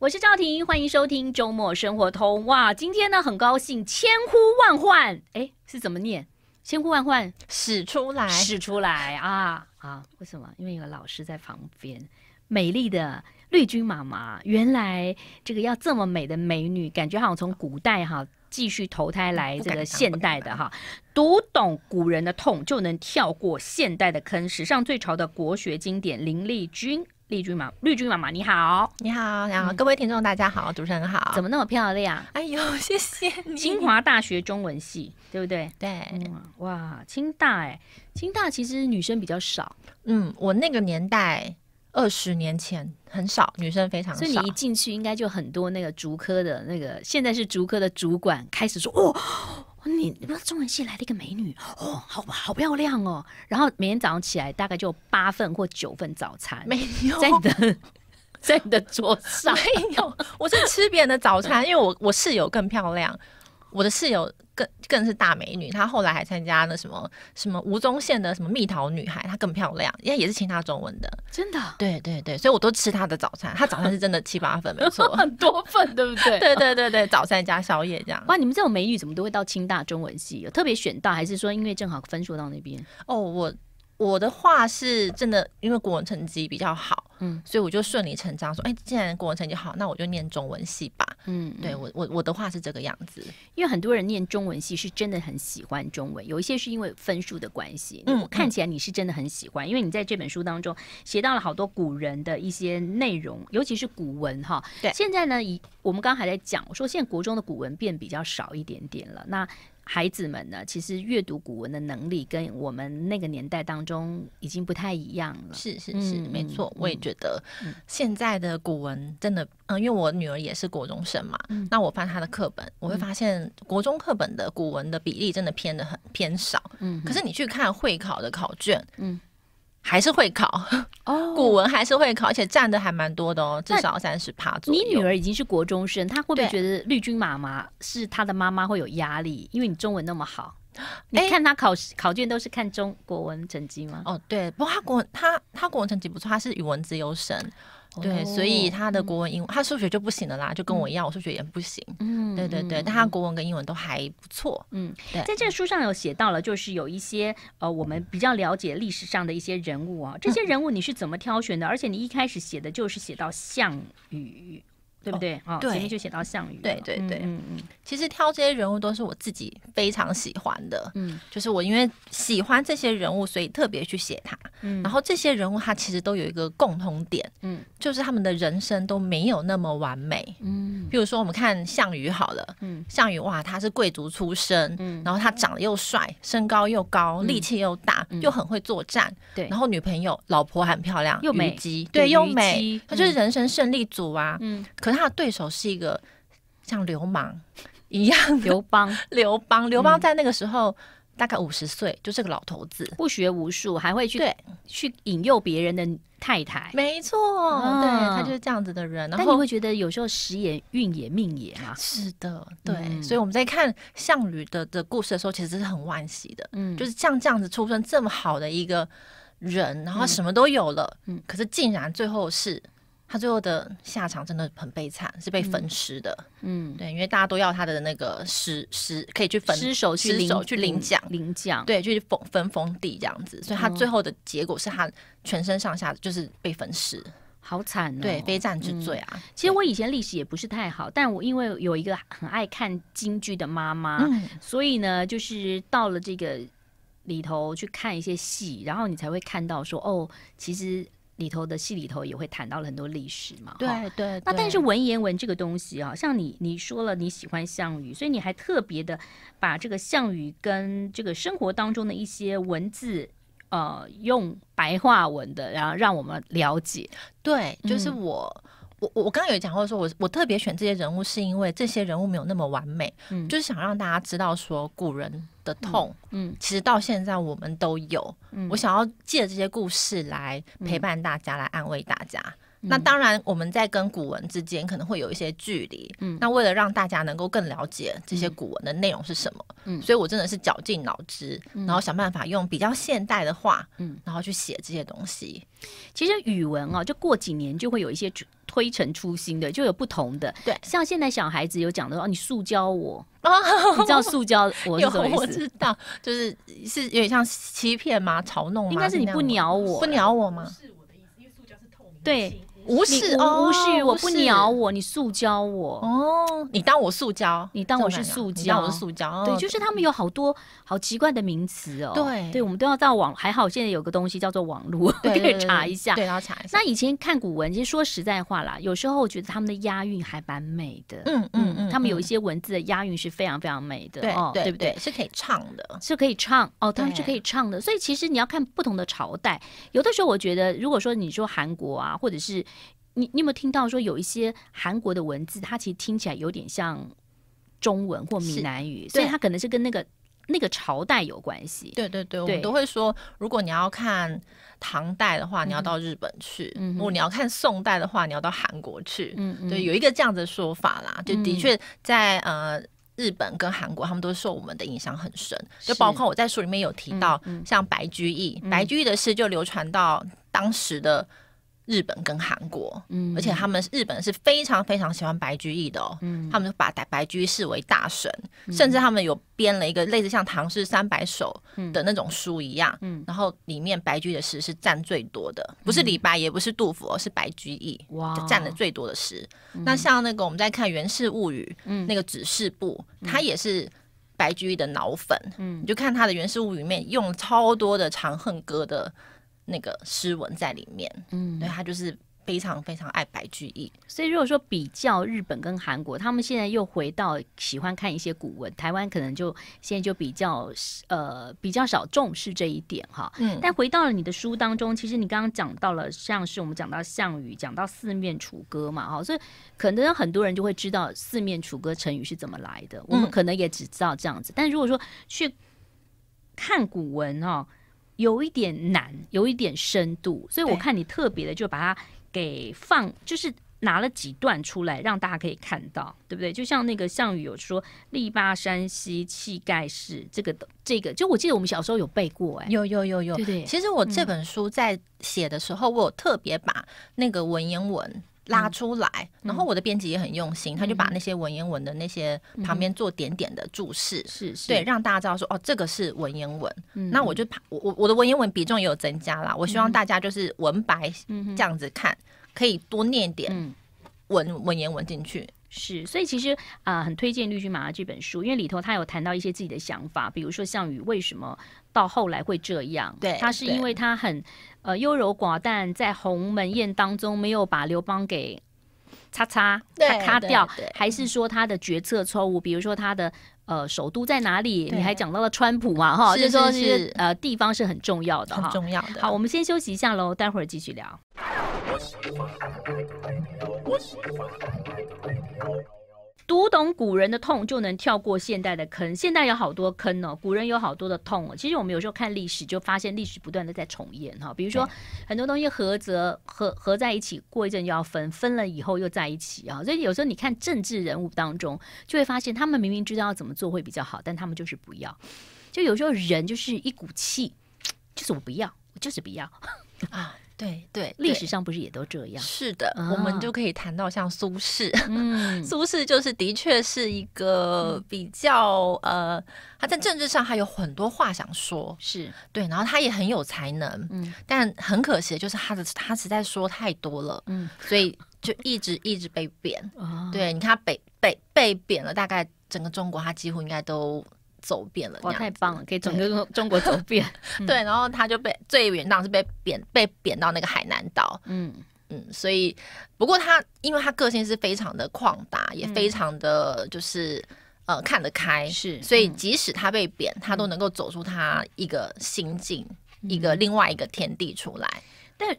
我是赵婷，欢迎收听周末生活通哇！今天呢，很高兴，千呼万唤，哎，是怎么念？千呼万唤，使出来，使出来啊啊！为什么？因为有老师在旁边。美丽的绿军妈妈，原来这个要这么美的美女，感觉好像从古代哈继续投胎来这个现代的哈，读懂古人的痛，就能跳过现代的坑。史上最潮的国学经典，林立君丽君妈，绿君妈妈你好，你好，你好，各位听众大家好，主持人好，怎么那么漂亮？哎呦，谢谢你，清华大学中文系，对不对？对，哇，清大哎，清大其实女生比较少，嗯，我那个年代二十年前很少女生，非常，所以你一进去应该就很多那个竹科的那个，现在是竹科的主管开始说哇。你你道中文系来了一个美女，哦，好，好漂亮哦。然后每天早上起来，大概就八份或九份早餐，没有在你的，在你的桌上。没有，我是吃别人的早餐，因为我我室友更漂亮。我的室友更更是大美女，她后来还参加那什么什么吴宗宪的什么蜜桃女孩，她更漂亮，因为也是清大中文的，真的，对对对，所以我都吃她的早餐，她早餐是真的七八份，没错，很多份，对不对？对对对对，早餐加宵夜这样。哇，你们这种美女怎么都会到清大中文系？有特别选到，还是说因为正好分数到那边？哦，我。我的话是真的，因为国文成绩比较好，嗯，所以我就顺理成章说，哎，既然国文成绩好，那我就念中文系吧，嗯，对我我我的话是这个样子。因为很多人念中文系是真的很喜欢中文，有一些是因为分数的关系，嗯，看起来你是真的很喜欢，因为你在这本书当中写到了好多古人的一些内容，尤其是古文哈。对，现在呢，以我们刚刚还在讲，我说现在国中的古文变比较少一点点了，那。孩子们呢，其实阅读古文的能力跟我们那个年代当中已经不太一样了。是是是，没错，我也觉得现在的古文真的，嗯，因为我女儿也是国中生嘛，嗯，那我翻她的课本，我会发现国中课本的古文的比例真的偏的很偏少，嗯，可是你去看会考的考卷，嗯。还是会考哦，古文还是会考，而且占的还蛮多的哦，至少三十趴左右。你女儿已经是国中生，她会不会觉得绿军妈妈是她的妈妈会有压力？因为你中文那么好，你看她考试考卷都是看中国文成绩吗？哦，对，不过她国文她她国文成绩不错，她是语文自由生。对，所以他的国文、英，他数学就不行的啦，就跟我一样，我数学也不行。嗯，对对对，但他国文跟英文都还不错。嗯，对，在这个书上有写到了，就是有一些呃，我们比较了解历史上的一些人物啊，这些人物你是怎么挑选的？而且你一开始写的就是写到项羽。对不对？对，就写到项羽。对对对，嗯嗯。其实挑这些人物都是我自己非常喜欢的，嗯，就是我因为喜欢这些人物，所以特别去写他。嗯，然后这些人物他其实都有一个共同点，嗯，就是他们的人生都没有那么完美，嗯。比如说我们看项羽好了，嗯，项羽哇，他是贵族出身，嗯，然后他长得又帅，身高又高，力气又大，又很会作战，对。然后女朋友、老婆很漂亮，美姬，对，又姬，他就是人生胜利组啊，嗯。可是。他对手是一个像流氓一样刘邦，刘邦，刘邦在那个时候大概五十岁，就是个老头子，不学无术，还会去去引诱别人的太太，没错，对他就是这样子的人。然但你会觉得有时候时也运也命也哈，是的，对。所以我们在看项羽的的故事的时候，其实是很惋惜的。嗯，就是像这样子出生这么好的一个人，然后什么都有了，嗯，可是竟然最后是。他最后的下场真的很悲惨，是被焚尸的。嗯，对，因为大家都要他的那个尸尸，可以去焚尸首，去领去领奖，领奖。对，就是分分封地这样子，所以他最后的结果是他全身上下就是被焚尸，好惨哦，对，非战之罪啊。其实我以前历史也不是太好，但我因为有一个很爱看京剧的妈妈，所以呢，就是到了这个里头去看一些戏，然后你才会看到说，哦，其实。里头的戏里头也会谈到了很多历史嘛。对对。那但是文言文这个东西啊，像你你说了你喜欢项羽，所以你还特别的把这个项羽跟这个生活当中的一些文字，呃，用白话文的，然后让我们了解。对，就是我。我我我刚刚有讲过说，我我特别选这些人物，是因为这些人物没有那么完美，嗯，就是想让大家知道说，古人的痛，嗯，其实到现在我们都有，嗯，我想要借这些故事来陪伴大家，来安慰大家。那当然，我们在跟古文之间可能会有一些距离。嗯，那为了让大家能够更了解这些古文的内容是什么，嗯，所以我真的是绞尽脑汁，然后想办法用比较现代的话，嗯，然后去写这些东西。其实语文哦，就过几年就会有一些推陈出新的，就有不同的。对，像现在小孩子有讲的哦，你塑胶我，你知道塑胶我是什么意思？知道，就是是有点像欺骗吗？嘲弄吗？应该是你不鸟我，不鸟我吗？是我的意思，因为塑胶是透明。对。无视哦，无视我，不鸟我，你塑胶我哦，你当我塑胶，你当我是塑胶，当我是塑胶，对，就是他们有好多好奇怪的名词哦，对，对我们都要到网，还好现在有个东西叫做网络，可 以查一下，对，查一下。那以前看古文，其实说实在话啦，有时候我觉得他们的押韵还蛮美的，嗯嗯嗯，他们有一些文字的押韵是非常非常美的，对对不对？是可以唱的，是可以唱哦，他们是可以唱的，所以其实你要看不同的朝代，有的时候我觉得，如果说你说韩国啊，或者是。你你有没有听到说有一些韩国的文字，它其实听起来有点像中文或闽南语，所以它可能是跟那个那个朝代有关系。对对对，我们都会说，如果你要看唐代的话，你要到日本去；如果你要看宋代的话，你要到韩国去。嗯，对，有一个这样的说法啦。就的确在呃日本跟韩国，他们都受我们的影响很深。就包括我在书里面有提到，像白居易，白居易的诗就流传到当时的。日本跟韩国，嗯，而且他们日本是非常非常喜欢白居易的哦，嗯，他们把白居易视为大神，甚至他们有编了一个类似像《唐诗三百首》的那种书一样，嗯，然后里面白居易的诗是占最多的，不是李白也不是杜甫，而是白居易，哇，占的最多的诗。那像那个我们在看《源氏物语》，嗯，那个《指示部》，他也是白居易的脑粉，嗯，就看他的《源氏物语》里面用超多的《长恨歌》的。那个诗文在里面，嗯，对他就是非常非常爱白居易，所以如果说比较日本跟韩国，他们现在又回到喜欢看一些古文，台湾可能就现在就比较呃比较少重视这一点哈，嗯，但回到了你的书当中，其实你刚刚讲到了，像是我们讲到项羽，讲到四面楚歌嘛，哈，所以可能很多人就会知道四面楚歌成语是怎么来的，我们可能也只知道这样子，但如果说去看古文哦。有一点难，有一点深度，所以我看你特别的就把它给放，就是拿了几段出来让大家可以看到，对不对？就像那个项羽有说“力拔山兮气盖世”，这个这个，就我记得我们小时候有背过，哎，有有有有。对，其实我这本书在写的时候，我有特别把那个文言文。拉出来，然后我的编辑也很用心，他就把那些文言文的那些旁边做点点的注释，是是，对，让大家知道说哦，这个是文言文。那我就我我我的文言文比重也有增加啦，我希望大家就是文白这样子看，可以多念点文文言文进去。是，所以其实啊，很推荐《绿军马》这本书，因为里头他有谈到一些自己的想法，比如说项羽为什么到后来会这样，对他是因为他很。呃，优柔寡断在鸿门宴当中没有把刘邦给擦擦擦掉，还是说他的决策错误？比如说他的呃，首都在哪里？你还讲到了川普嘛？哈，就是说，是呃，地方是很重要的很重要的。好，我们先休息一下喽，待会儿继续聊。读懂古人的痛，就能跳过现代的坑。现代有好多坑哦，古人有好多的痛哦。其实我们有时候看历史，就发现历史不断的在重演哈。比如说，很多东西合则合，合在一起，过一阵就要分，分了以后又在一起啊。所以有时候你看政治人物当中，就会发现他们明明知道要怎么做会比较好，但他们就是不要。就有时候人就是一股气，就是我不要，我就是不要 啊。对对，历史上不是也都这样？是的，我们就可以谈到像苏轼。嗯，苏轼就是的确是一个比较呃，他在政治上还有很多话想说，是对，然后他也很有才能，嗯，但很可惜的就是他的他实在说太多了，嗯，所以就一直一直被贬。对，你看他被被被贬了，大概整个中国他几乎应该都。走遍了，哇，太棒了，可以整个中国走遍。对，然后他就被最远当是被贬，被贬到那个海南岛。嗯嗯，所以不过他，因为他个性是非常的旷达，也非常的就是呃看得开，是。所以即使他被贬，他都能够走出他一个心境，一个另外一个天地出来。但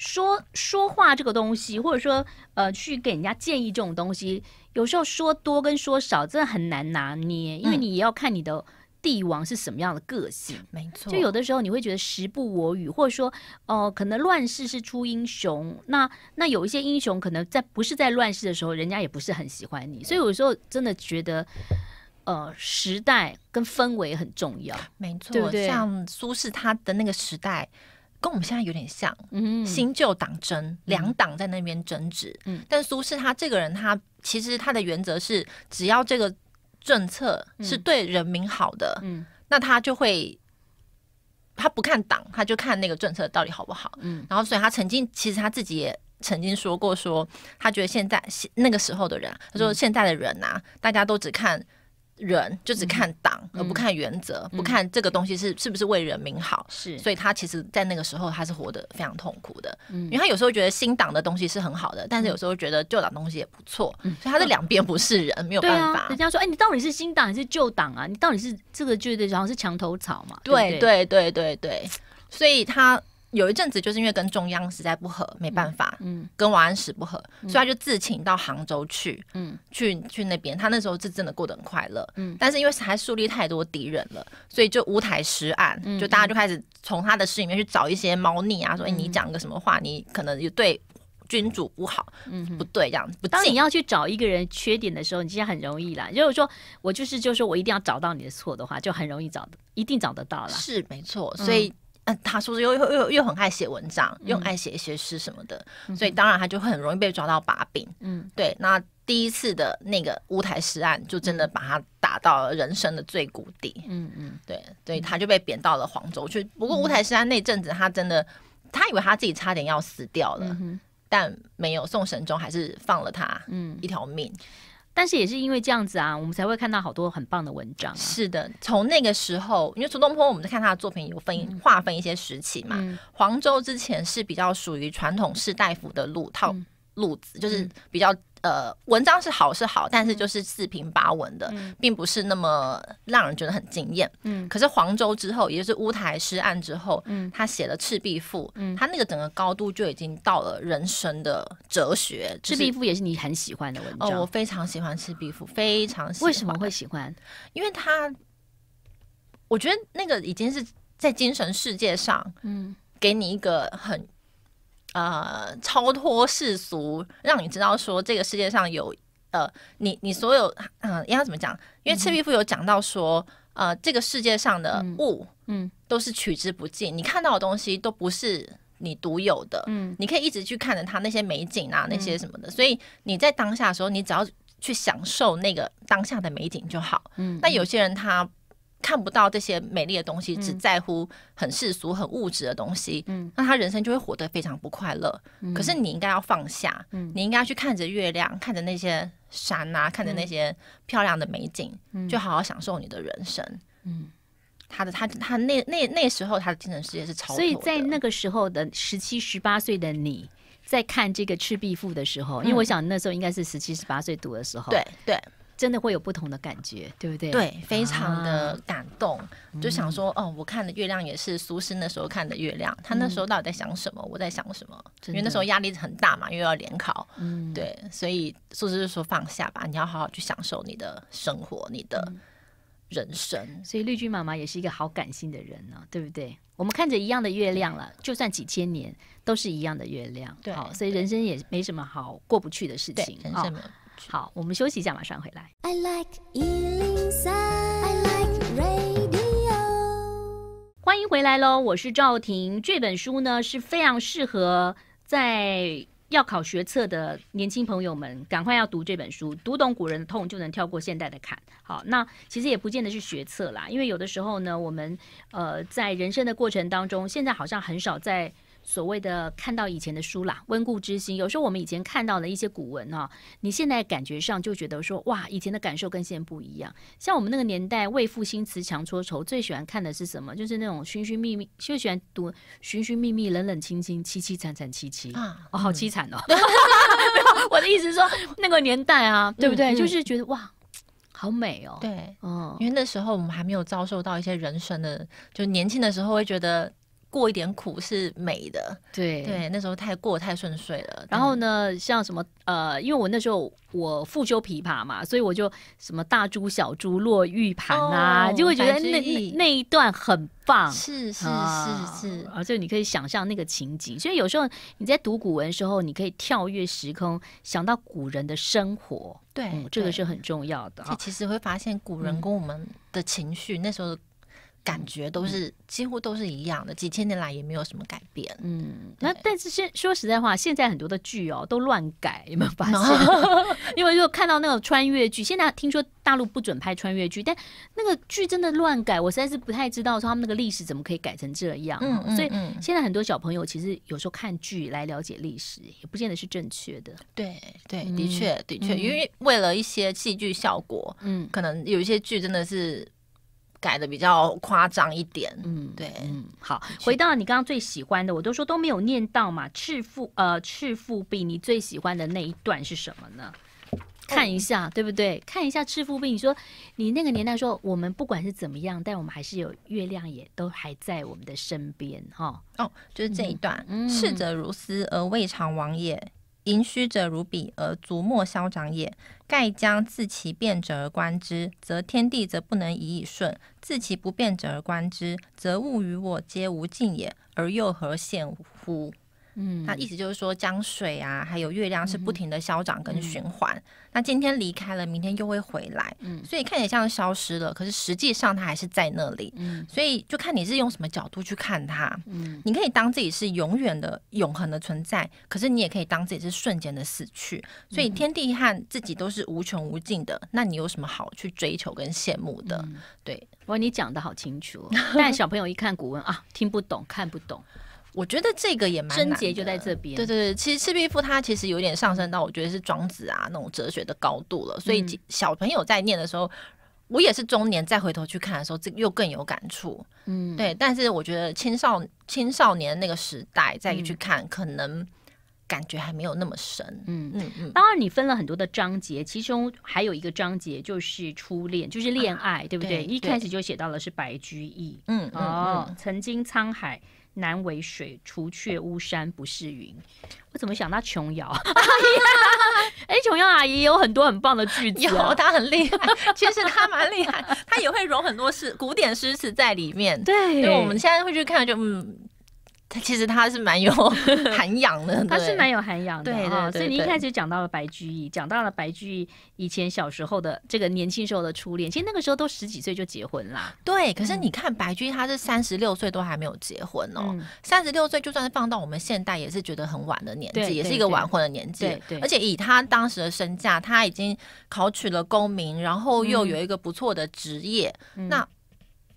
说说话这个东西，或者说呃，去给人家建议这种东西，有时候说多跟说少真的很难拿捏，因为你也要看你的帝王是什么样的个性。没错，就有的时候你会觉得时不我与，或者说哦，可能乱世是出英雄。那那有一些英雄可能在不是在乱世的时候，人家也不是很喜欢你。所以有时候真的觉得，呃，时代跟氛围很重要。没错，像苏轼他的那个时代。跟我们现在有点像，新旧党争，两党在那边争执。嗯，但苏轼他这个人，他其实他的原则是，只要这个政策是对人民好的，嗯，那他就会，他不看党，他就看那个政策到底好不好。嗯，然后所以，他曾经其实他自己也曾经说过，说他觉得现在那个时候的人，他说现在的人啊，大家都只看。人就只看党而不看原则，不看这个东西是是不是为人民好。是，所以他其实，在那个时候，他是活得非常痛苦的。嗯，因为他有时候觉得新党的东西是很好的，但是有时候觉得旧党东西也不错，所以他是两边不是人，没有办法。人家说：“哎，你到底是新党还是旧党啊？你到底是这个绝对好像是墙头草嘛？”对对对对对，所以他。有一阵子，就是因为跟中央实在不合，没办法，嗯，跟王安石不合，所以他就自请到杭州去，嗯，去去那边，他那时候是真的过得很快乐，嗯，但是因为还树立太多敌人了，所以就乌台诗案，就大家就开始从他的诗里面去找一些猫腻啊，说哎、你讲个什么话，你可能就对君主不好，嗯，不对，这样。当你要去找一个人缺点的时候，你其实很容易啦。如果说我就是，就是我一定要找到你的错的话，就很容易找一定找得到了。是没错，所以。他是不是又又又又很爱写文章，又爱写一些诗什么的，所以当然他就很容易被抓到把柄。嗯，对。那第一次的那个乌台诗案，就真的把他打到了人生的最谷底。嗯嗯，对，所以他就被贬到了黄州去。不过乌台诗案那阵子，他真的，他以为他自己差点要死掉了，但没有，宋神宗还是放了他一条命。但是也是因为这样子啊，我们才会看到好多很棒的文章。是的，从那个时候，因为苏东坡，我们在看他的作品，有分划分一些时期嘛。黄州之前是比较属于传统士大夫的路套路子，就是比较。呃，文章是好是好，但是就是四平八稳的，并不是那么让人觉得很惊艳。嗯，可是黄州之后，也就是乌台诗案之后，嗯，他写了《赤壁赋》，嗯，他那个整个高度就已经到了人生的哲学。《赤壁赋》也是你很喜欢的文章，哦，我非常喜欢《赤壁赋》，非常。为什么会喜欢？因为他，我觉得那个已经是在精神世界上，嗯，给你一个很。呃，超脱世俗，让你知道说这个世界上有呃，你你所有嗯，应该怎么讲？因为《赤壁赋》有讲到说，呃，这个世界上的物，嗯，都是取之不尽，你看到的东西都不是你独有的，嗯，你可以一直去看着它那些美景啊，那些什么的。所以你在当下的时候，你只要去享受那个当下的美景就好。嗯，那有些人他。看不到这些美丽的东西，只在乎很世俗、很物质的东西，嗯，那他人生就会活得非常不快乐。可是你应该要放下，你应该去看着月亮，看着那些山啊，看着那些漂亮的美景，就好好享受你的人生。嗯，他的他他那那那时候他的精神世界是超，所以在那个时候的十七十八岁的你在看这个《赤壁赋》的时候，因为我想那时候应该是十七十八岁读的时候，对对。真的会有不同的感觉，对不对？对，非常的感动。就想说，哦，我看的月亮也是苏轼那时候看的月亮，他那时候到底在想什么？我在想什么？因为那时候压力很大嘛，又要联考。嗯，对，所以苏轼就说放下吧，你要好好去享受你的生活，你的人生。所以绿军妈妈也是一个好感性的人呢，对不对？我们看着一样的月亮了，就算几千年都是一样的月亮。对，所以人生也没什么好过不去的事情。对，人生好，我们休息一下，马上回来。欢迎回来喽，我是赵婷。这本书呢是非常适合在要考学测的年轻朋友们赶快要读这本书，读懂古人的痛就能跳过现代的坎。好，那其实也不见得是学测啦，因为有的时候呢，我们呃在人生的过程当中，现在好像很少在。所谓的看到以前的书啦，温故知新。有时候我们以前看到了一些古文啊，你现在感觉上就觉得说，哇，以前的感受跟现在不一样。像我们那个年代，为赋新词强说愁，最喜欢看的是什么？就是那种寻寻觅觅，就喜欢读寻寻觅觅，冷冷清清，凄凄惨惨戚戚啊，哦，好凄惨哦。没有，我的意思是说，那个年代啊，对不对？就是觉得哇，好美哦。对，嗯，因为那时候我们还没有遭受到一些人生的，就年轻的时候会觉得。过一点苦是美的，对对，那时候太过太顺遂了。然后呢，像什么呃，因为我那时候我复修琵琶嘛，所以我就什么大珠小珠落玉盘啊，就会觉得那那一段很棒，是是是是，而且你可以想象那个情景。所以有时候你在读古文的时候，你可以跳跃时空，想到古人的生活，对，这个是很重要的。其实会发现古人跟我们的情绪那时候。感觉都是几乎都是一样的，几千年来也没有什么改变。嗯，那但是现说实在话，现在很多的剧哦都乱改，有没有发现？因为如果看到那个穿越剧，现在听说大陆不准拍穿越剧，但那个剧真的乱改，我实在是不太知道说他们那个历史怎么可以改成这样。嗯嗯。所以现在很多小朋友其实有时候看剧来了解历史，也不见得是正确的。对对，的确的确，因为为了一些戏剧效果，嗯，可能有一些剧真的是。改的比较夸张一点，嗯，对，嗯，好，回到你刚刚最喜欢的，我都说都没有念到嘛，《赤腹》呃，《赤腹壁》，你最喜欢的那一段是什么呢？看一下，对不对？看一下《赤腹壁》，你说你那个年代说我们不管是怎么样，但我们还是有月亮，也都还在我们的身边，哈。哦，就是这一段，《嗯、逝者如斯而未尝往也》。盈虚者如彼，而足莫消长也。盖将自其变者而观之，则天地则不能以以顺；自其不变者而观之，则物与我皆无尽也。而又何羡乎？嗯，那意思就是说江水啊，还有月亮是不停的消长跟循环。那今天离开了，明天又会回来。嗯，所以看起来像消失了，可是实际上它还是在那里。嗯，所以就看你是用什么角度去看它。嗯，你可以当自己是永远的永恒的存在，可是你也可以当自己是瞬间的死去。所以天地和自己都是无穷无尽的，那你有什么好去追求跟羡慕的？对，哇，你讲的好清楚。但小朋友一看古文啊，听不懂，看不懂。我觉得这个也蛮贞节就在这边，对对对。其实《赤壁赋》它其实有点上升到我觉得是庄子啊那种哲学的高度了。所以小朋友在念的时候，我也是中年再回头去看的时候，这又更有感触。嗯，对。但是我觉得青少青少年那个时代再去看，可能感觉还没有那么深。嗯嗯嗯。当然，你分了很多的章节，其中还有一个章节就是初恋，就是恋爱，对不对？一开始就写到了是白居易。嗯嗯哦，曾经沧海。南为水，除却巫山不是云。我怎么想到琼瑶？哎，琼瑶阿姨有很多很棒的句子有她很厉害。其实她蛮厉害，她也会融很多诗、古典诗词在里面。对，因为我们现在会去看，就嗯。他其实他是蛮有 涵养的，他是蛮有涵养的啊。所以你一开始讲到了白居易，讲到了白居易以前小时候的这个年轻时候的初恋，其实那个时候都十几岁就结婚啦。对，可是你看白居易，他是三十六岁都还没有结婚哦。三十六岁就算是放到我们现代，也是觉得很晚的年纪，也是一个晚婚的年纪。对，而且以他当时的身价，他已经考取了功名，然后又有一个不错的职业，那。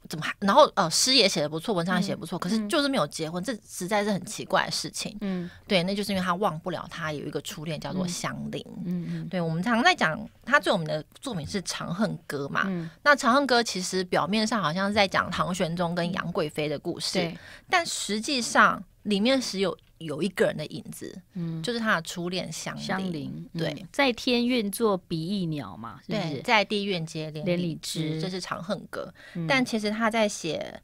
怎么还？然后呃，诗也写的不错，文章也写不错，可是就是没有结婚，这实在是很奇怪的事情。嗯，对，那就是因为他忘不了他有一个初恋叫做香菱。嗯嗯，对，我们常在讲他最有名的作品是《长恨歌》嘛。嗯。那《长恨歌》其实表面上好像是在讲唐玄宗跟杨贵妃的故事，但实际上里面是有。有一个人的影子，嗯，就是他的初恋香香菱，对，在天愿做比翼鸟嘛，对，在地愿结连理枝，这是《长恨歌》。但其实他在写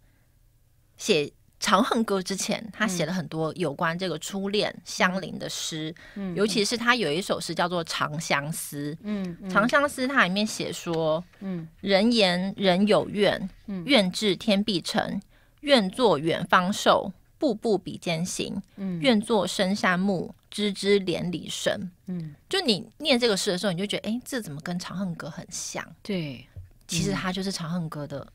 写《长恨歌》之前，他写了很多有关这个初恋香菱的诗，尤其是他有一首诗叫做《长相思》，嗯，《长相思》它里面写说，嗯，人言人有怨，愿至天必成，愿作远方寿。步步比肩行，嗯，愿作深山木，枝枝连理生，嗯，就你念这个诗的时候，你就觉得，哎，这怎么跟《长恨歌》很像？对，其实它就是《长恨歌》的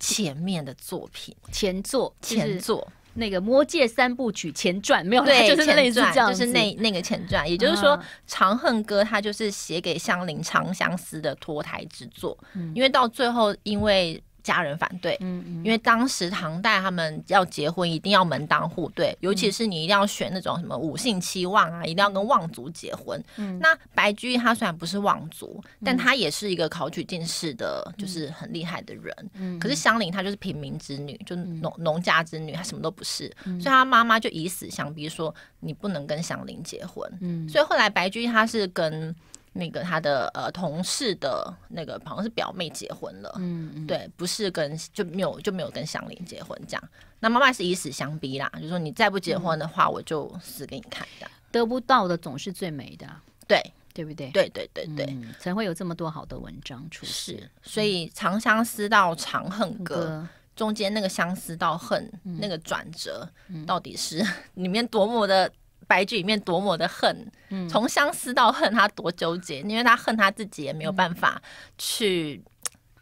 前面的作品，前作，前作，那个《魔戒三部曲》前传，没有对，就是那一这就是那那个前传，也就是说，《长恨歌》它就是写给香菱《长相思》的脱胎之作，因为到最后，因为。家人反对，嗯，因为当时唐代他们要结婚一定要门当户对，尤其是你一定要选那种什么五姓七望啊，一定要跟望族结婚。那白居易他虽然不是望族，但他也是一个考取进士的，就是很厉害的人。可是香菱她就是平民之女，就农农家之女，她什么都不是，所以她妈妈就以死相逼说你不能跟香菱结婚。嗯，所以后来白居易他是跟。那个他的呃同事的那个好像是表妹结婚了，嗯，对，不是跟就没有就没有跟祥林结婚这样。那妈妈是以死相逼啦，就说你再不结婚的话，我就死给你看。的。得不到的总是最美的，对对不对？对对对对，才会有这么多好的文章出世？所以《长相思》到《长恨歌》中间那个相思到恨那个转折，到底是 里面多么的？白居里面多么的恨，从相思到恨，他多纠结，因为他恨他自己也没有办法去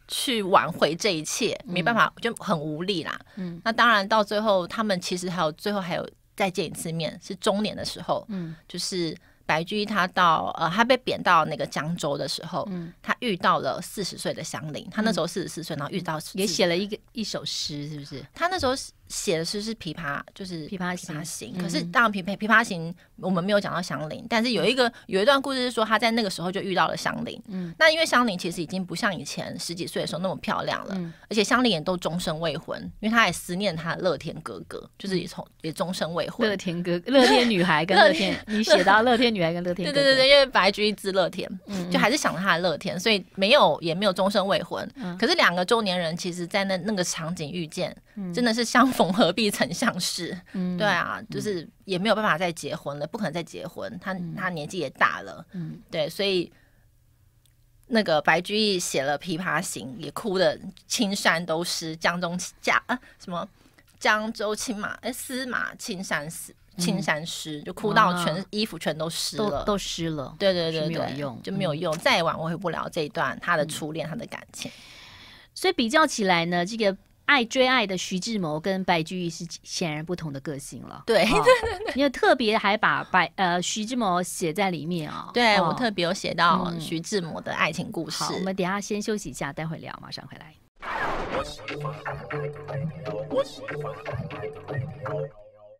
去挽回这一切，没办法就很无力啦。嗯，那当然到最后，他们其实还有最后还有再见一次面，是中年的时候。嗯，就是白居易他到呃他被贬到那个江州的时候，嗯，他遇到了四十岁的香菱，他那时候四十四岁，然后遇到也写了一个一首诗，是不是？他那时候写的诗是《琵琶》，就是《琵琶行》。可是当然，《琵琵琶行》我们没有讲到香菱，但是有一个有一段故事是说，他在那个时候就遇到了香菱。嗯，那因为香菱其实已经不像以前十几岁的时候那么漂亮了，而且香菱也都终身未婚，因为他也思念他的乐天哥哥，就是也从也终身未婚。乐天哥，乐天女孩跟 乐天，你写到乐天女孩跟乐天，对对对，因为白居易字乐天，就还是想着他的乐天，所以没有也没有终身未婚。嗯，可是两个中年人，其实在那那个场景遇见，真的是相。逢何必曾相识？对啊，就是也没有办法再结婚了，不可能再结婚。他他年纪也大了，对，所以那个白居易写了《琵琶行》，也哭的青山都湿，江中驾啊什么江州青马哎司马青山湿青山湿，就哭到全衣服全都湿了，都湿了。对对对对，就没有用，就没有用，再挽回不了这一段他的初恋，他的感情。所以比较起来呢，这个。爱追爱的徐志摩跟白居易是显然不同的个性了。对，你有特别还把白呃徐志摩写在里面啊？对，我特别有写到徐志摩的爱情故事。好，我们等下先休息一下，待会聊，马上回来。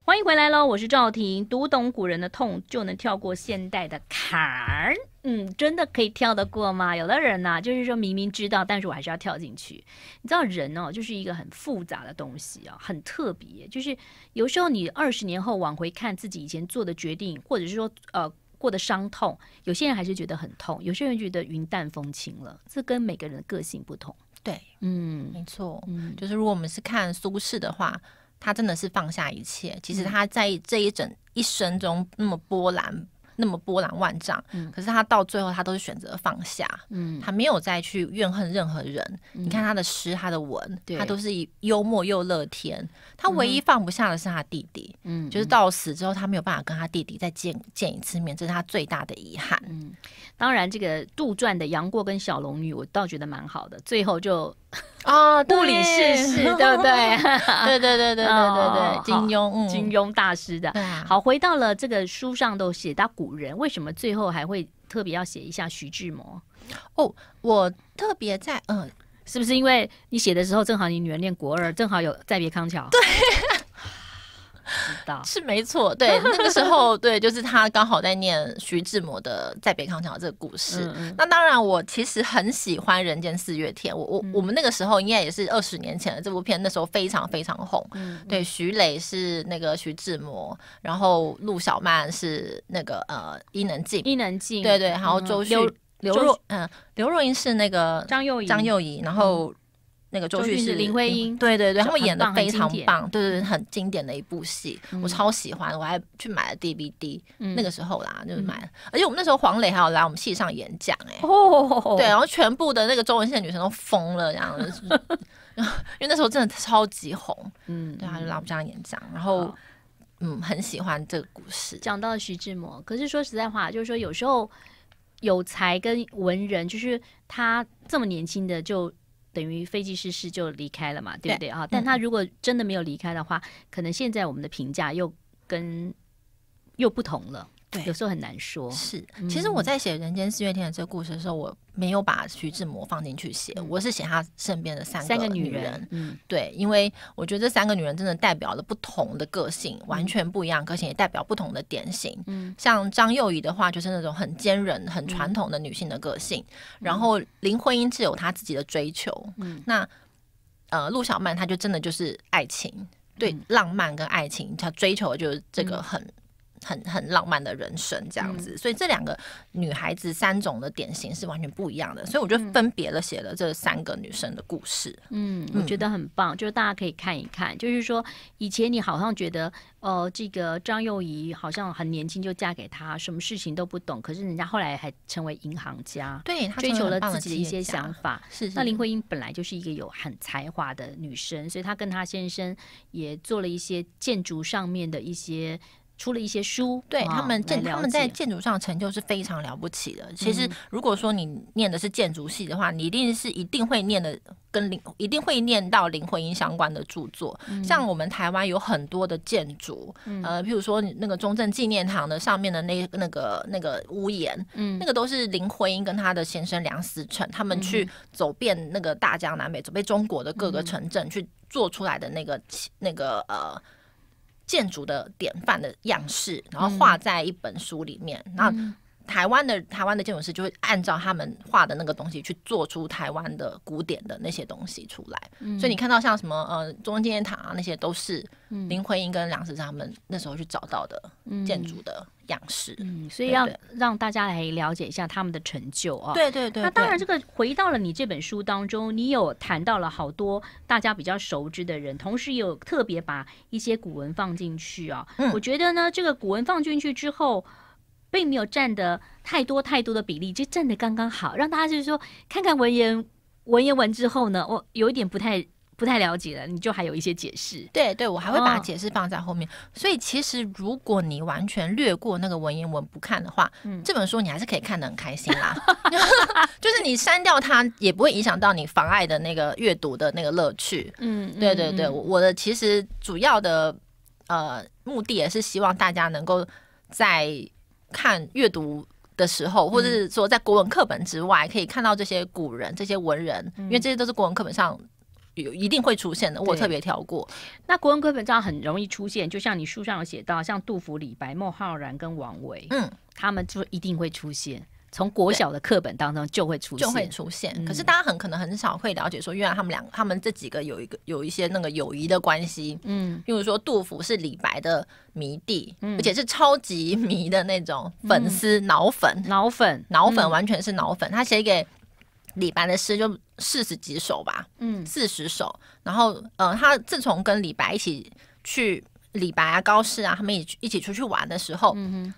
欢迎回来喽！我是赵婷，读懂古人的痛就能跳过现代的坎儿。嗯，真的可以跳得过吗？有的人呢，就是说明明知道，但是我还是要跳进去。你知道人哦，就是一个很复杂的东西啊，很特别。就是有时候你二十年后往回看自己以前做的决定，或者是说呃过的伤痛，有些人还是觉得很痛，有些人觉得云淡风轻了。这跟每个人的个性不同。对，嗯，没错，嗯，就是如果我们是看苏轼的话。他真的是放下一切。其实他在这一整一生中，那么波澜。那么波澜万丈，可是他到最后他都是选择放下，嗯，他没有再去怨恨任何人。你看他的诗，他的文，他都是以幽默又乐天。他唯一放不下的是他弟弟，嗯，就是到死之后他没有办法跟他弟弟再见见一次面，这是他最大的遗憾。嗯，当然这个杜撰的杨过跟小龙女，我倒觉得蛮好的。最后就啊，不 理世事，对不对？对对对对对对对，金庸，金庸大师的好。回到了这个书上都写到古。古人为什么最后还会特别要写一下徐志摩？哦，我特别在，嗯，是不是因为你写的时候正好你女儿念国二，正好有《再别康桥》？对。是没错，对，那个时候，对，就是他刚好在念徐志摩的《在北康桥》这个故事。那当然，我其实很喜欢《人间四月天》。我我我们那个时候应该也是二十年前的这部片那时候非常非常红。对，徐磊是那个徐志摩，然后陆小曼是那个呃伊能静，伊能静，对对，然后周迅刘若嗯刘若英是那个张幼仪，张幼仪，然后。那个周迅是林徽因，对对对，他们演的非常棒，对对对，很经典的一部戏，我超喜欢，我还去买了 DVD。那个时候啦，就是买，而且我们那时候黄磊还有来我们戏上演讲，哎，对，然后全部的那个中文系的女生都疯了，这样子，因为那时候真的超级红，嗯，对，他就来我们这样演讲，然后嗯，很喜欢这个故事。讲到徐志摩，可是说实在话，就是说有时候有才跟文人，就是他这么年轻的就。等于飞机失事就离开了嘛，对不对啊？但他如果真的没有离开的话，可能现在我们的评价又跟又不同了。有时候很难说。是，其实我在写《人间四月天》的这个故事的时候，我没有把徐志摩放进去写，我是写他身边的三个女人。嗯，对，因为我觉得这三个女人真的代表了不同的个性，完全不一样个性，也代表不同的典型。嗯，像张幼仪的话，就是那种很坚韧、很传统的女性的个性。然后林徽因是有她自己的追求。嗯，那呃，陆小曼，她就真的就是爱情，对，浪漫跟爱情，她追求的就是这个很。很很浪漫的人生这样子，所以这两个女孩子三种的典型是完全不一样的，所以我就分别的写了这三个女生的故事。嗯，我觉得很棒，就是大家可以看一看。就是说以前你好像觉得，呃，这个张幼仪好像很年轻就嫁给他，什么事情都不懂，可是人家后来还成为银行家，对，追求了自己的一些想法。是，那林徽因本来就是一个有很才华的女生，所以她跟她先生也做了一些建筑上面的一些。出了一些书，对他们建他们在建筑上成就是非常了不起的。其实，如果说你念的是建筑系的话，你一定是一定会念的跟灵一定会念到林徽因相关的著作。像我们台湾有很多的建筑，呃，譬如说那个中正纪念堂的上面的那那个那个屋檐，嗯，那个都是林徽因跟她的先生梁思成他们去走遍那个大江南北，走遍中国的各个城镇去做出来的那个那个呃。建筑的典范的样式，然后画在一本书里面，然后。台湾的台湾的建筑师就会按照他们画的那个东西去做出台湾的古典的那些东西出来，所以你看到像什么呃，中央纪念塔啊，那些都是林徽因跟梁思成他们那时候去找到的建筑的样式。所以要让大家来了解一下他们的成就啊。对对对。那当然，这个回到了你这本书当中，你有谈到了好多大家比较熟知的人，同时也有特别把一些古文放进去啊。我觉得呢，这个古文放进去之后。并没有占的太多太多的比例，就占的刚刚好，让大家就是说看看文言文言文之后呢，我有一点不太不太了解了，你就还有一些解释。对对，我还会把解释放在后面。所以其实如果你完全略过那个文言文不看的话，嗯，这本书你还是可以看的很开心啦。就是你删掉它也不会影响到你妨碍的那个阅读的那个乐趣。嗯，对对对，我的其实主要的呃目的也是希望大家能够在。看阅读的时候，或者是说在国文课本之外，可以看到这些古人、这些文人，因为这些都是国文课本上有一定会出现的。我特别挑过，那国文课本上很容易出现，就像你书上有写到，像杜甫、李白、孟浩然跟王维，嗯，他们就一定会出现。从国小的课本当中就会出现，就会出现，可是大家很可能很少会了解说，原来他们两他们这几个有一个有一些那个友谊的关系，嗯，比如说杜甫是李白的迷弟，嗯，而且是超级迷的那种粉丝脑粉脑粉脑粉完全是脑粉，他写给李白的诗就四十几首吧，嗯，四十首，然后呃，他自从跟李白一起去李白啊高适啊他们一一起出去玩的时候，嗯哼。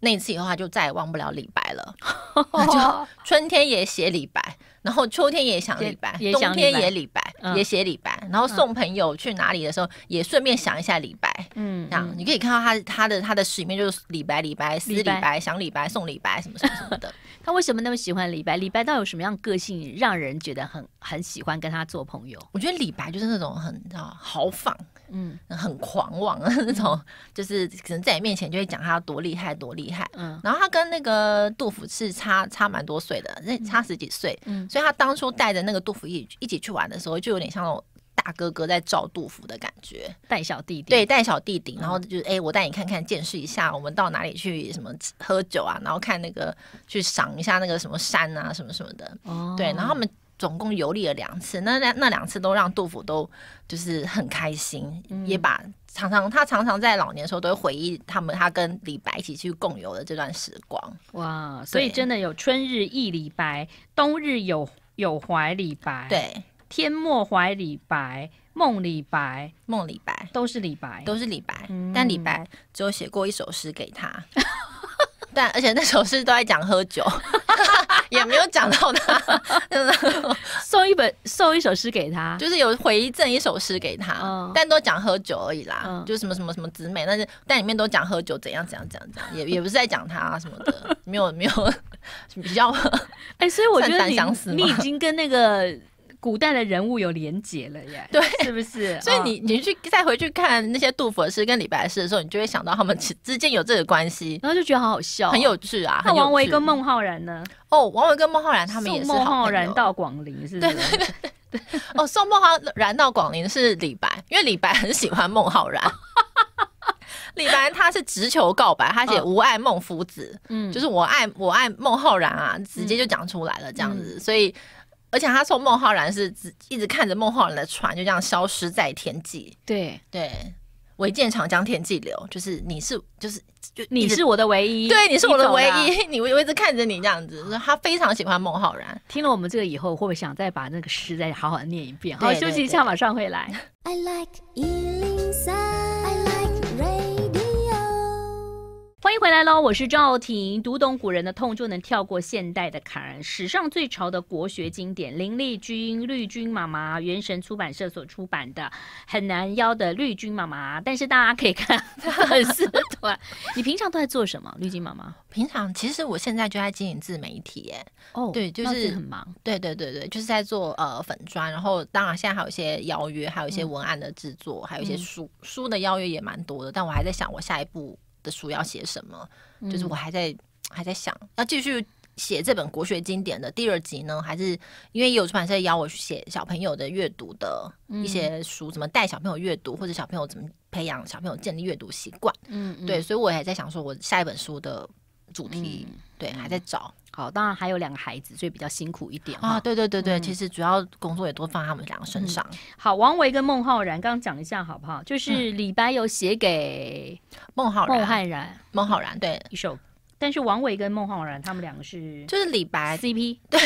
那次以后，他就再也忘不了李白了。就 春天也写李白，然后秋天也想李白，冬天也李白，也写李白。然后送朋友去哪里的时候，也顺便想一下李白。嗯，这样你可以看到他他的他的诗里面就是李白李白思李白想李白送李白什么什么什么的。他为什么那么喜欢李白？李白到底有什么样个性，让人觉得很很喜欢跟他做朋友？我觉得李白就是那种很啊豪放。嗯，很狂妄的那种，就是可能在你面前就会讲他多厉害多厉害。嗯，然后他跟那个杜甫是差差蛮多岁的，那差十几岁。嗯，所以他当初带着那个杜甫一一起去玩的时候，就有点像大哥哥在照杜甫的感觉，带小弟弟，对，带小弟弟。然后就是哎，我带你看看，见识一下，我们到哪里去，什么喝酒啊，然后看那个去赏一下那个什么山啊，什么什么的。哦，对，然后他们。总共游历了两次，那那那两次都让杜甫都就是很开心，也把常常他常常在老年的时候都会回忆他们他跟李白一起去共游的这段时光。哇，所以真的有春日忆李白，冬日有有怀李白，对，天末怀李白，梦李白，梦李白，都是李白，都是李白，但李白只有写过一首诗给他。但而且那首诗都在讲喝酒，也没有讲到他，就是送一本送一首诗给他，就是有回赠一首诗给他，但都讲喝酒而已啦，就什么什么什么姊妹，但是但里面都讲喝酒怎样怎样怎样，怎样，也也不是在讲他什么的，没有没有 比较，哎，所以我觉得你你已经跟那个。古代的人物有连结了耶，对，是不是？所以你你去再回去看那些杜甫诗跟李白诗的时候，你就会想到他们之之间有这个关系，然后就觉得好好笑，很有趣啊。那王维跟孟浩然呢？哦，王维跟孟浩然他们也是。孟浩然到广陵是？对对对。哦，送孟浩然到广陵是李白，因为李白很喜欢孟浩然。李白他是直求告白，他写“吾爱孟夫子”，嗯，就是我爱我爱孟浩然啊，直接就讲出来了这样子，所以。而且他送孟浩然是只一直看着孟浩然的船就这样消失在天际，对对，唯见长江天际流，就是你是就是就你是我的唯一，对，你是我的唯一，你我我一直看着你这样子，他非常喜欢孟浩然。听了我们这个以后，会不会想再把那个诗再好好念一遍？好，休息一下，马上回来。I like 欢迎回来喽！我是赵婷，读懂古人的痛就能跳过现代的坎。史上最潮的国学经典，林立君》，绿军妈妈，元神出版社所出版的《很难邀的绿军妈妈》。但是大家可以看粉丝团。你平常都在做什么？绿军妈妈平常其实我现在就在经营自媒体，哎哦，对，就是很忙。对对对对，就是在做呃粉砖，然后当然现在还有一些邀约，还有一些文案的制作，还有一些书书的邀约也蛮多的。但我还在想，我下一步。的书要写什么？就是我还在还在想，要继续写这本国学经典的第二集呢，还是因为也有出版社邀我去写小朋友的阅读的一些书，怎么带小朋友阅读，或者小朋友怎么培养小朋友建立阅读习惯？嗯，对，所以我也在想，说我下一本书的主题，对，还在找。好，当然还有两个孩子，所以比较辛苦一点啊。对对对对，其实主要工作也都放在他们两个身上。好，王维跟孟浩然，刚刚讲一下好不好？就是李白有写给孟浩孟浩然，孟浩然对一首，但是王维跟孟浩然他们两个是就是李白 CP 对，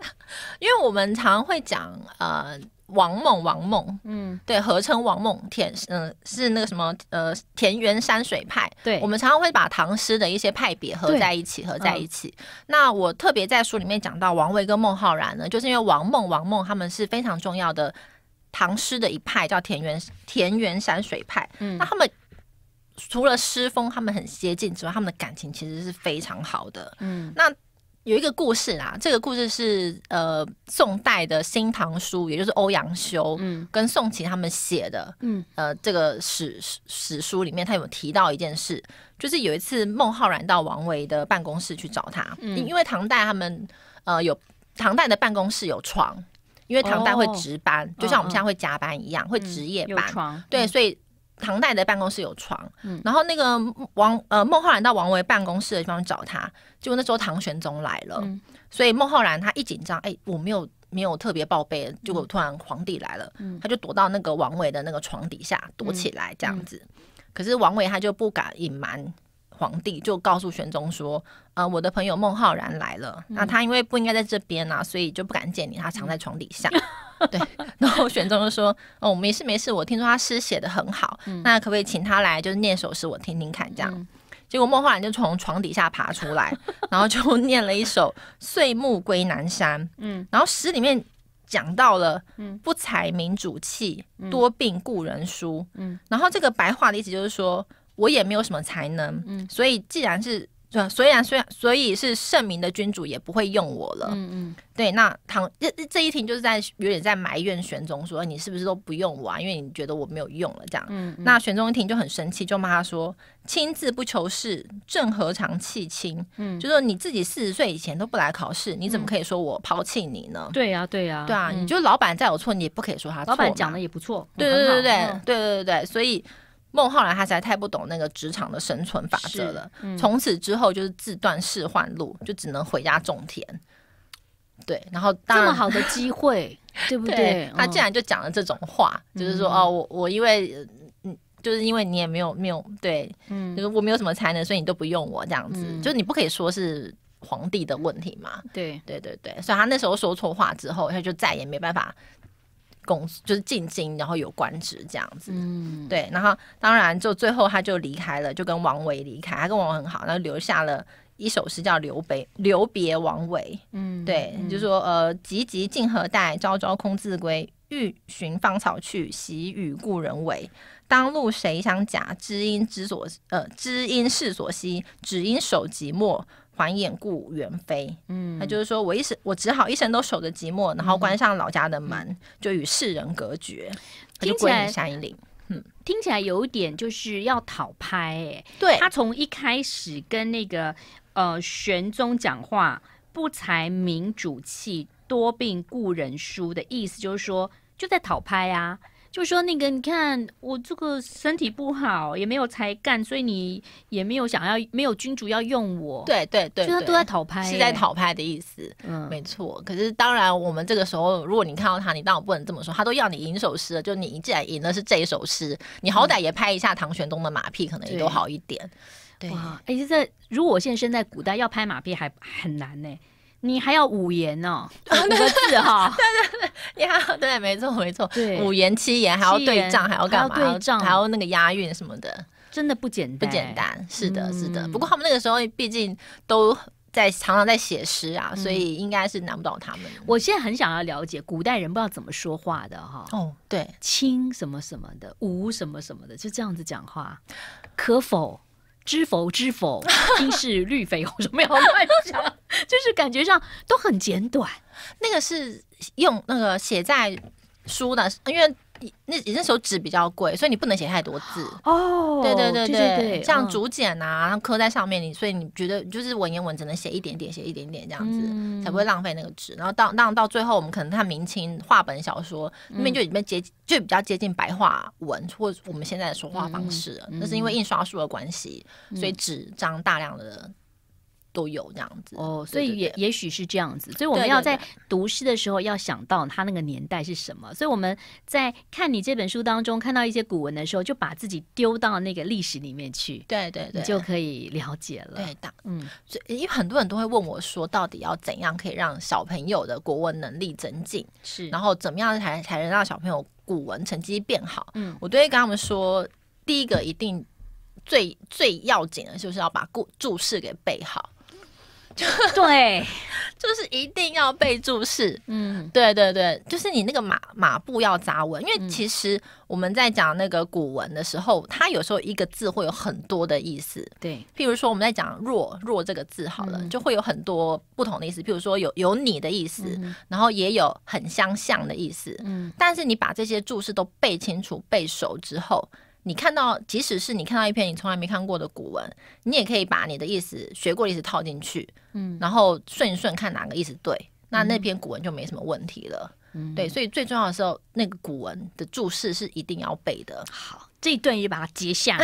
因为我们常会讲呃。王梦，王梦，嗯，对，合称王梦田，嗯，是那个什么，呃，田园山水派。对，我们常常会把唐诗的一些派别合在一起，合在一起。那我特别在书里面讲到王维跟孟浩然呢，就是因为王梦，王梦他们是非常重要的唐诗的一派，叫田园田园山水派。嗯，那他们除了诗风他们很接近之外，他们的感情其实是非常好的。嗯，那。有一个故事啊，这个故事是呃宋代的新唐书，也就是欧阳修跟宋琦他们写的。嗯，呃，这个史史书里面，他有提到一件事，就是有一次孟浩然到王维的办公室去找他。嗯，因为唐代他们呃有唐代的办公室有床，因为唐代会值班，就像我们现在会加班一样，会值夜班。对，所以。唐代的办公室有床，然后那个王呃孟浩然到王维办公室的地方找他，结果那时候唐玄宗来了，所以孟浩然他一紧张，哎，我没有没有特别报备，结果突然皇帝来了，他就躲到那个王维的那个床底下躲起来这样子，可是王维他就不敢隐瞒。皇帝就告诉玄宗说：“呃，我的朋友孟浩然来了。那他因为不应该在这边啊，所以就不敢见你，他藏在床底下。对。然后玄宗就说：哦，没事没事，我听说他诗写的很好，那可不可以请他来，就是念首诗我听听看？这样。结果孟浩然就从床底下爬出来，然后就念了一首《岁暮归南山》。嗯，然后诗里面讲到了：嗯，不才民主气，多病故人书，嗯，然后这个白话的意思就是说。”我也没有什么才能，嗯，所以既然是，虽然虽然，所以是圣明的君主也不会用我了，嗯嗯，对，那唐这这一听就是在有点在埋怨玄宗说，你是不是都不用我，啊？因为你觉得我没有用了这样，嗯，那玄宗一听就很生气，就骂他说，亲自不求事，朕何尝弃亲？嗯，就说你自己四十岁以前都不来考试，你怎么可以说我抛弃你呢？对呀，对呀，对啊，你就老板再有错，你也不可以说他错，老板讲的也不错，对对对对对对对对，所以。孟浩然他实在太不懂那个职场的生存法则了，从此之后就是自断仕宦路，就只能回家种田。对，然后这么好的机会，对不对？他竟然就讲了这种话，就是说哦，我我因为，就是因为你也没有没有对，就是我没有什么才能，所以你都不用我这样子，就是你不可以说是皇帝的问题嘛？对对对对，所以他那时候说错话之后，他就再也没办法。贡就是进京，然后有官职这样子，嗯，对，然后当然就最后他就离开了，就跟王维离开，他跟王维很好，然后留下了一首诗叫《留别留别王维》，嗯，对，就说呃，急急进何待，朝朝空自归，欲寻芳草去，喜与故人违。当路谁相假？知音知所呃知音世所稀，只因守寂寞。还眼故园非。嗯，那就是说我一生，我只好一生都守着寂寞，然后关上老家的门，就与世人隔绝。听起来吓一嗯，听起来有点就是要讨拍诶。对他从一开始跟那个呃玄宗讲话，不才民主气，多病故人疏的意思，就是说就在讨拍啊。就说那个，你看我这个身体不好，也没有才干，所以你也没有想要没有君主要用我。对对对，就他都在讨拍，是在讨拍的意思。嗯，没错。可是当然，我们这个时候，如果你看到他，你当然不能这么说。他都要你吟首诗了，就你既然吟的是这一首诗，你好歹也拍一下唐玄宗的马屁，可能也都好一点。对哇，哎，这如果现在身在古代，要拍马屁还很难呢。你还要五言哦，五个字哈。对 对对，你还对，没错没错，五言七言还要对仗，还要干嘛？还要那个押韵什么的，真的不简不简单。是的，是的。不过他们那个时候毕竟都在常常在写诗啊，所以应该是难不倒他们。我现在很想要了解古代人不知道怎么说话的哈。哦，对，轻什么什么的，无什么什么的，就这样子讲话，可否？知否，知否，应 是绿肥红瘦。没有乱讲，就是感觉上都很简短。那个是用那个写在书的，因为。那你那候纸比较贵，所以你不能写太多字哦。对对对对像竹简啊，然后刻在上面，你所以你觉得就是文言文只能写一点点，写一点点这样子，才不会浪费那个纸。然后到当然到最后，我们可能看明清话本小说，那边就已经接就比较接近白话文或我们现在的说话方式。那是因为印刷术的关系，所以纸张大量的。都有这样子哦，所以也也许是这样子，所以我们要在读诗的时候要想到他那个年代是什么。所以我们在看你这本书当中看到一些古文的时候，就把自己丢到那个历史里面去，对对对，就可以了解了。对的，嗯，所以因为很多人都会问我说，到底要怎样可以让小朋友的国文能力增进？是，然后怎么样才才能让小朋友古文成绩变好？嗯，我都会跟他们说，第一个一定最最要紧的就是要把故注释给背好。对，就是一定要背注释。嗯，对对对，就是你那个马马步要扎稳，因为其实我们在讲那个古文的时候，它有时候一个字会有很多的意思。对，譬如说我们在讲“若若”这个字，好了，就会有很多不同的意思。譬如说有有“你的”意思，然后也有很相像的意思。嗯，但是你把这些注释都背清楚、背熟之后。你看到，即使是你看到一篇你从来没看过的古文，你也可以把你的意思、学过的意思套进去，嗯，然后顺一顺，看哪个意思对，那那篇古文就没什么问题了。嗯，对，所以最重要的时候，那个古文的注释是一定要背的。好，这一段也把它接下，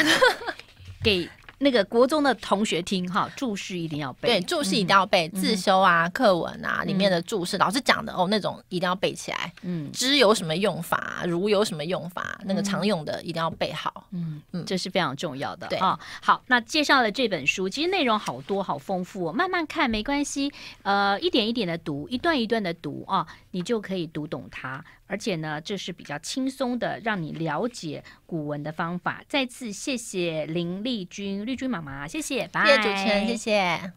给。那个国中的同学听哈，注释一定要背。对，注释一定要背，自修啊，课文啊里面的注释，老师讲的哦，那种一定要背起来。嗯，知有什么用法，如有什么用法，那个常用的一定要背好。嗯嗯，这是非常重要的。对啊，好，那介绍了这本书，其实内容好多，好丰富，慢慢看没关系。呃，一点一点的读，一段一段的读啊，你就可以读懂它。而且呢，这是比较轻松的让你了解古文的方法。再次谢谢林丽君、绿君妈妈，谢谢，拜拜，谢谢主持人，谢谢。